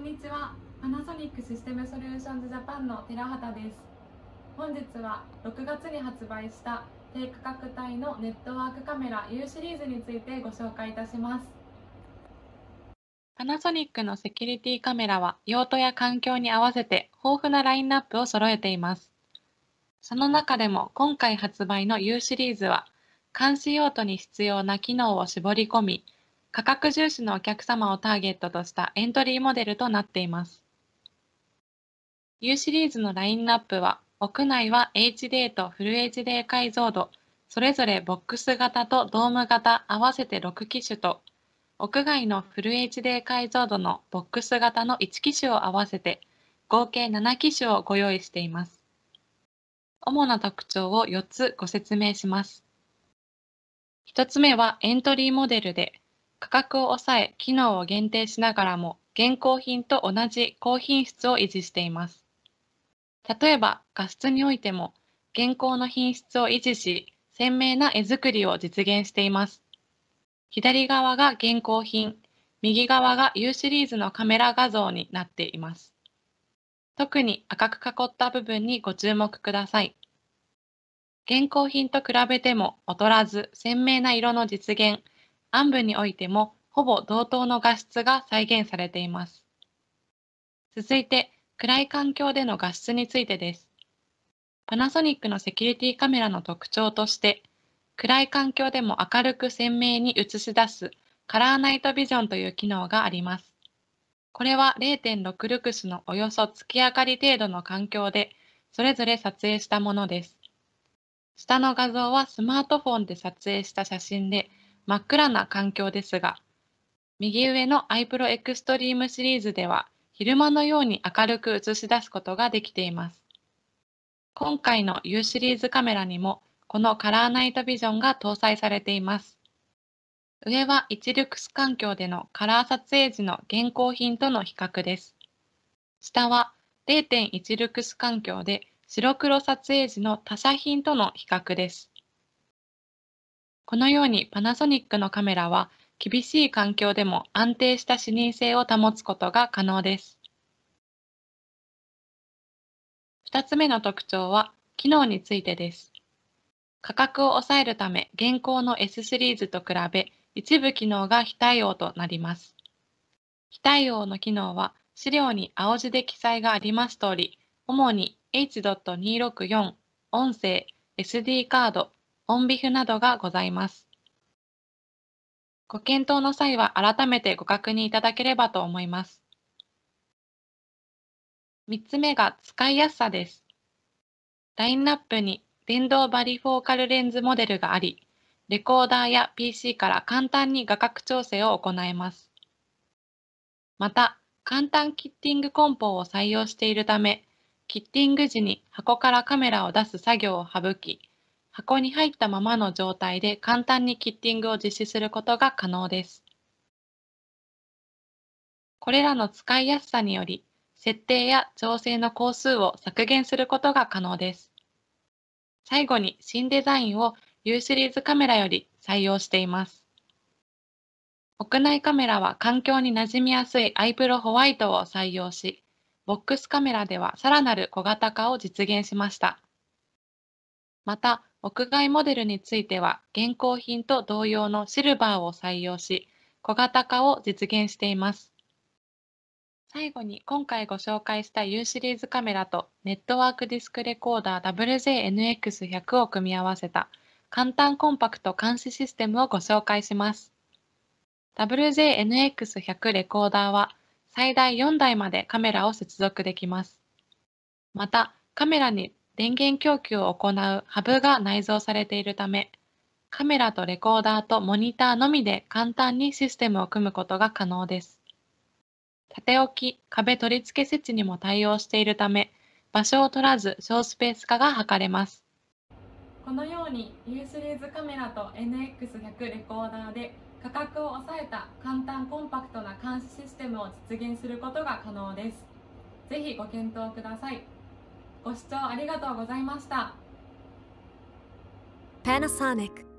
んにちはパナソニックシステムソリューションズジャパンの寺畑です本日は6月に発売した低価格帯のネットワークカメラ U シリーズについてご紹介いたしますパナソニックのセキュリティカメラは用途や環境に合わせて豊富なラインナップを揃えていますその中でも今回発売の U シリーズは監視用途に必要な機能を絞り込み価格重視のお客様をターゲットとしたエントリーモデルとなっています。U シリーズのラインナップは、屋内は HD とフル HD 解像度、それぞれボックス型とドーム型合わせて6機種と、屋外のフル HD 解像度のボックス型の1機種を合わせて、合計7機種をご用意しています。主な特徴を4つご説明します。1つ目はエントリーモデルで、価格を抑え、機能を限定しながらも、現行品と同じ高品質を維持しています。例えば、画質においても、現行の品質を維持し、鮮明な絵作りを実現しています。左側が現行品、右側が U シリーズのカメラ画像になっています。特に赤く囲った部分にご注目ください。現行品と比べても劣らず鮮明な色の実現、暗部においてもほぼ同等の画質が再現されています。続いて、暗い環境での画質についてです。パナソニックのセキュリティカメラの特徴として、暗い環境でも明るく鮮明に映し出すカラーナイトビジョンという機能があります。これは0.6ルクスのおよそ月明かり程度の環境で、それぞれ撮影したものです。下の画像はスマートフォンで撮影した写真で、真っ暗な環境ですが、右上のアイプロエクストリームシリーズでは、昼間のように明るく映し出すことができています。今回の U シリーズカメラにも、このカラーナイトビジョンが搭載されています。上は一ルクス環境でのカラー撮影時の現行品との比較です。下は0.1ルクス環境で白黒撮影時の他社品との比較です。このようにパナソニックのカメラは厳しい環境でも安定した視認性を保つことが可能です。2つ目の特徴は機能についてです。価格を抑えるため現行の S シリーズと比べ一部機能が非対応となります。非対応の機能は資料に青字で記載があります通り、主に H.264 音声 SD カードンビフなどがございます。ご検討の際は改めてご確認いただければと思います。3つ目が使いやすさです。ラインナップに電動バリフォーカルレンズモデルがあり、レコーダーや PC から簡単に画角調整を行えます。また、簡単キッティング梱包を採用しているため、キッティング時に箱からカメラを出す作業を省き、箱に入ったままの状態で簡単にキッティングを実施することが可能です。これらの使いやすさにより、設定や調整の工数を削減することが可能です。最後に新デザインを U シリーズカメラより採用しています。屋内カメラは環境に馴染みやすいアイプロホワイトを採用し、ボックスカメラではさらなる小型化を実現しました。また、屋外モデルについては現行品と同様のシルバーを採用し小型化を実現しています最後に今回ご紹介した U シリーズカメラとネットワークディスクレコーダー WJNX100 を組み合わせた簡単コンパクト監視システムをご紹介します WJNX100 レコーダーは最大4台までカメラを接続できますまたカメラに電源供給を行うハブが内蔵されているため、カメラとレコーダーとモニターのみで簡単にシステムを組むことが可能です。縦置き、壁取り付け設置にも対応しているため、場所を取らず小スペース化が図れます。このように U シリーズカメラと NX100 レコーダーで価格を抑えた簡単コンパクトな監視システムを実現することが可能です。ぜひご検討ください。ご視聴ありがとうございました。Panasonic